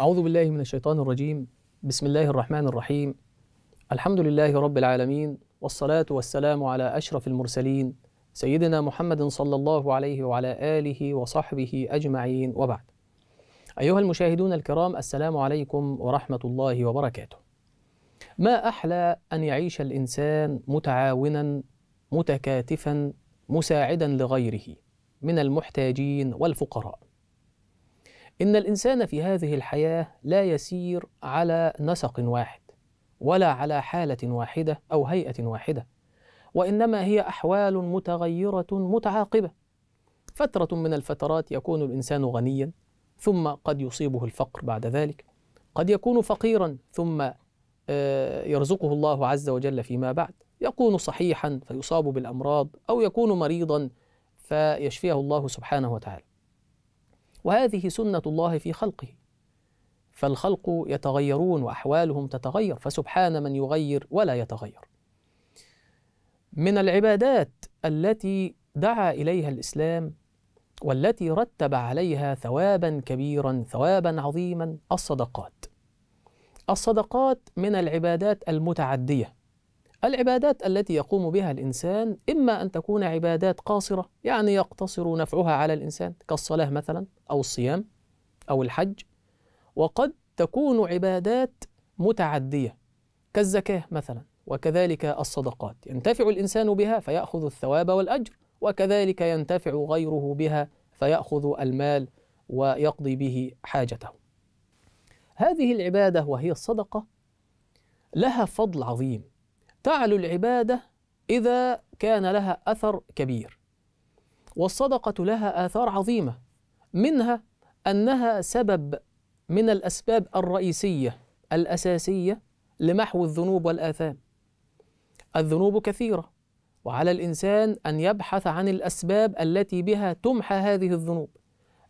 أعوذ بالله من الشيطان الرجيم بسم الله الرحمن الرحيم الحمد لله رب العالمين والصلاة والسلام على أشرف المرسلين سيدنا محمد صلى الله عليه وعلى آله وصحبه أجمعين وبعد أيها المشاهدون الكرام السلام عليكم ورحمة الله وبركاته ما أحلى أن يعيش الإنسان متعاونا متكاتفا مساعدا لغيره من المحتاجين والفقراء إن الإنسان في هذه الحياة لا يسير على نسق واحد ولا على حالة واحدة أو هيئة واحدة وإنما هي أحوال متغيرة متعاقبة فترة من الفترات يكون الإنسان غنيا ثم قد يصيبه الفقر بعد ذلك قد يكون فقيرا ثم آه، يرزقه الله عز وجل فيما بعد يكون صحيحا فيصاب بالأمراض أو يكون مريضا فيشفيه الله سبحانه وتعالى وهذه سنة الله في خلقه فالخلق يتغيرون وأحوالهم تتغير فسبحان من يغير ولا يتغير من العبادات التي دعا إليها الإسلام والتي رتب عليها ثوابا كبيرا ثوابا عظيما الصدقات الصدقات من العبادات المتعديه العبادات التي يقوم بها الإنسان إما أن تكون عبادات قاصرة يعني يقتصر نفعها على الإنسان كالصلاة مثلا أو الصيام أو الحج وقد تكون عبادات متعدية كالزكاة مثلا وكذلك الصدقات ينتفع الإنسان بها فيأخذ الثواب والأجر وكذلك ينتفع غيره بها فيأخذ المال ويقضي به حاجته هذه العبادة وهي الصدقة لها فضل عظيم تعلو العبادة إذا كان لها أثر كبير والصدقة لها آثار عظيمة منها أنها سبب من الأسباب الرئيسية الأساسية لمحو الذنوب والآثام الذنوب كثيرة وعلى الإنسان أن يبحث عن الأسباب التي بها تمحى هذه الذنوب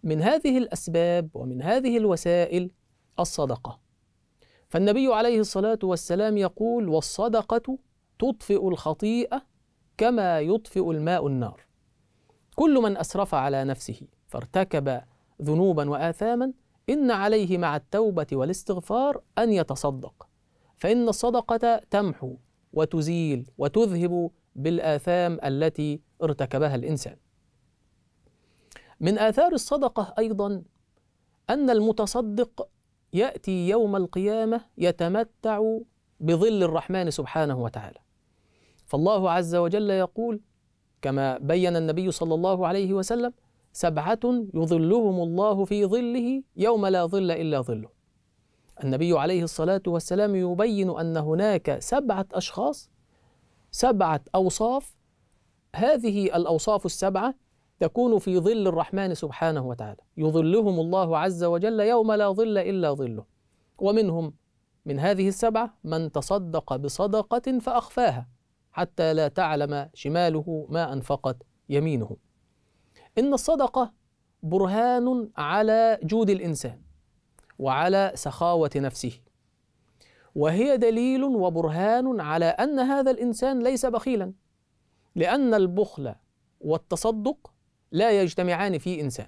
من هذه الأسباب ومن هذه الوسائل الصدقة فالنبي عليه الصلاة والسلام يقول والصدقة تطفئ الخطيئة كما يطفئ الماء النار كل من أسرف على نفسه فارتكب ذنوبا وآثاما إن عليه مع التوبة والاستغفار أن يتصدق فإن الصدقة تمحو وتزيل وتذهب بالآثام التي ارتكبها الإنسان من آثار الصدقة أيضا أن المتصدق يأتي يوم القيامة يتمتع بظل الرحمن سبحانه وتعالى فالله عز وجل يقول كما بين النبي صلى الله عليه وسلم سبعة يظلهم الله في ظله يوم لا ظل إلا ظله النبي عليه الصلاة والسلام يبين أن هناك سبعة أشخاص سبعة أوصاف هذه الأوصاف السبعة تكون في ظل الرحمن سبحانه وتعالى يظلهم الله عز وجل يوم لا ظل إلا ظله ومنهم من هذه السبعة من تصدق بصدقة فأخفاها حتى لا تعلم شماله ما أنفقت يمينه إن الصدقة برهان على جود الإنسان وعلى سخاوة نفسه وهي دليل وبرهان على أن هذا الإنسان ليس بخيلا لأن البخل والتصدق لا يجتمعان في إنسان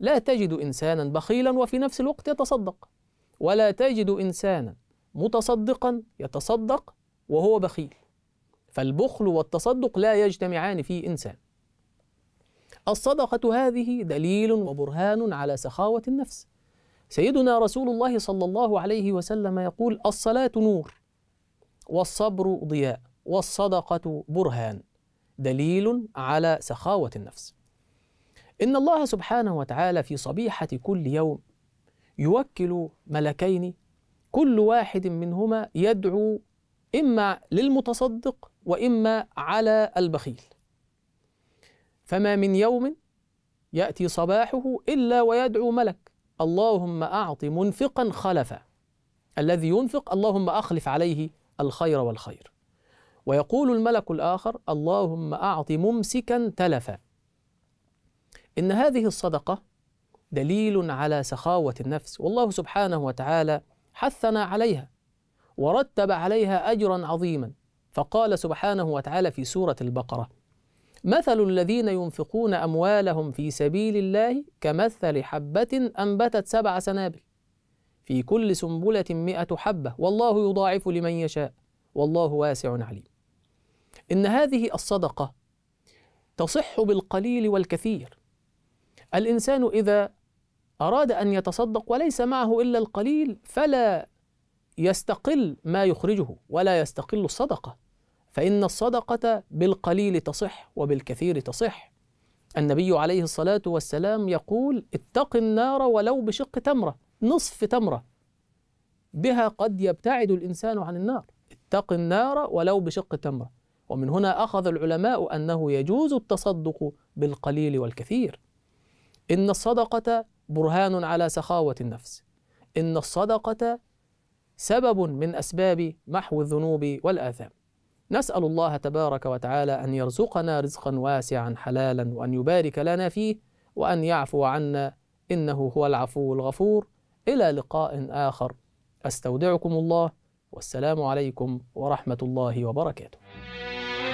لا تجد إنسانا بخيلا وفي نفس الوقت يتصدق ولا تجد إنسانا متصدقا يتصدق وهو بخيل فالبخل والتصدق لا يجتمعان في إنسان الصدقة هذه دليل وبرهان على سخاوة النفس سيدنا رسول الله صلى الله عليه وسلم يقول الصلاة نور والصبر ضياء والصدقة برهان دليل على سخاوة النفس إن الله سبحانه وتعالى في صبيحة كل يوم يوكل ملكين كل واحد منهما يدعو إما للمتصدق وإما على البخيل فما من يوم يأتي صباحه إلا ويدعو ملك اللهم أعط منفقا خلفا الذي ينفق اللهم أخلف عليه الخير والخير ويقول الملك الآخر اللهم أعط ممسكا تلفا إن هذه الصدقة دليل على سخاوة النفس والله سبحانه وتعالى حثنا عليها ورتب عليها أجرا عظيما فقال سبحانه وتعالى في سورة البقرة مثل الذين ينفقون أموالهم في سبيل الله كمثل حبة أنبتت سبع سنابل في كل سنبلة مئة حبة والله يضاعف لمن يشاء والله واسع عليم إن هذه الصدقة تصح بالقليل والكثير الإنسان إذا أراد أن يتصدق وليس معه إلا القليل فلا يستقل ما يخرجه ولا يستقل الصدقة فإن الصدقة بالقليل تصح وبالكثير تصح النبي عليه الصلاة والسلام يقول اتق النار ولو بشق تمرة نصف تمرة بها قد يبتعد الإنسان عن النار اتق النار ولو بشق تمرة ومن هنا أخذ العلماء أنه يجوز التصدق بالقليل والكثير إن الصدقة برهان على سخاوة النفس إن الصدقة سبب من أسباب محو الذنوب والآثام نسأل الله تبارك وتعالى أن يرزقنا رزقا واسعا حلالا وأن يبارك لنا فيه وأن يعفو عنا إنه هو العفو الغفور إلى لقاء آخر أستودعكم الله والسلام عليكم ورحمة الله وبركاته